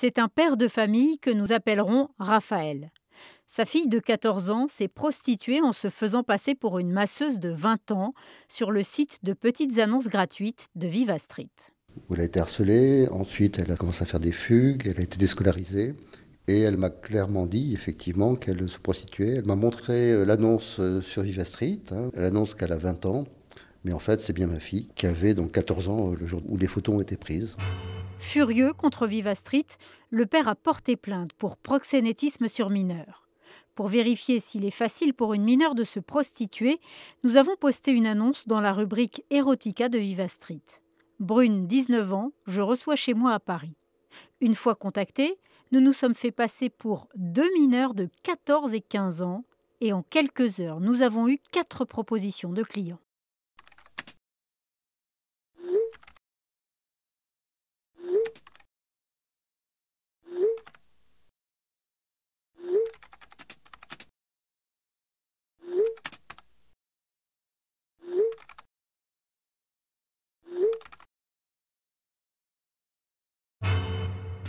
C'est un père de famille que nous appellerons Raphaël. Sa fille de 14 ans s'est prostituée en se faisant passer pour une masseuse de 20 ans sur le site de petites annonces gratuites de Viva Street. Elle a été harcelée, ensuite elle a commencé à faire des fugues, elle a été déscolarisée. Et elle m'a clairement dit effectivement qu'elle se prostituait. Elle m'a montré euh, l'annonce euh, sur Viva Street. Hein. Elle annonce qu'elle a 20 ans. Mais en fait, c'est bien ma fille qui avait donc 14 ans euh, le jour où les photos ont été prises. Furieux contre Viva Street, le père a porté plainte pour proxénétisme sur mineur. Pour vérifier s'il est facile pour une mineure de se prostituer, nous avons posté une annonce dans la rubrique Erotica de Viva Street. Brune, 19 ans, je reçois chez moi à Paris. Une fois contactée, nous nous sommes fait passer pour deux mineurs de 14 et 15 ans et en quelques heures, nous avons eu quatre propositions de clients.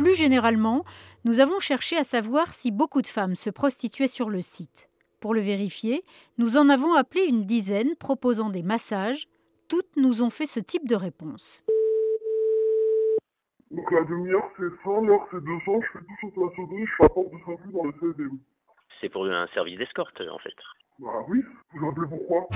Plus généralement, nous avons cherché à savoir si beaucoup de femmes se prostituaient sur le site. Pour le vérifier, nous en avons appelé une dizaine proposant des massages. Toutes nous ont fait ce type de réponse. Donc la demi-heure c'est 100, l'heure c'est 200, je fais tout sur la sauterie, je suis la porte de 100 dans le 16 c'est pour un service d'escorte, en fait. Bah oui, vous rappelez pourquoi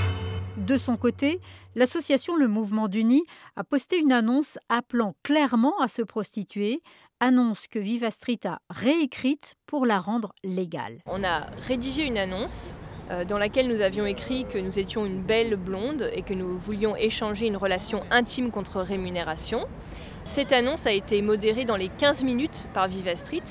de son côté, l'association Le Mouvement d'Uni a posté une annonce appelant clairement à se prostituer, annonce que Viva Street a réécrite pour la rendre légale. On a rédigé une annonce euh, dans laquelle nous avions écrit que nous étions une belle blonde et que nous voulions échanger une relation intime contre rémunération. Cette annonce a été modérée dans les 15 minutes par Viva Street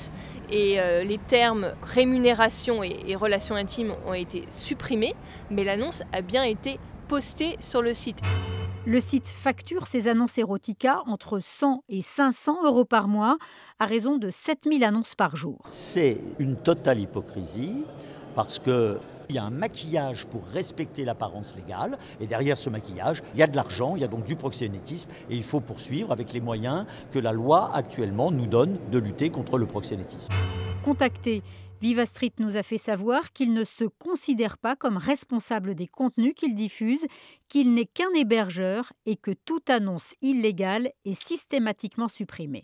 et euh, les termes rémunération et relation intime ont été supprimés, mais l'annonce a bien été postée sur le site. Le site facture ses annonces érotica entre 100 et 500 euros par mois, à raison de 7000 annonces par jour. C'est une totale hypocrisie parce que il y a un maquillage pour respecter l'apparence légale, et derrière ce maquillage, il y a de l'argent, il y a donc du proxénétisme, et il faut poursuivre avec les moyens que la loi actuellement nous donne de lutter contre le proxénétisme. Contacté, Viva Street nous a fait savoir qu'il ne se considère pas comme responsable des contenus qu'il diffuse, qu'il n'est qu'un hébergeur et que toute annonce illégale est systématiquement supprimée.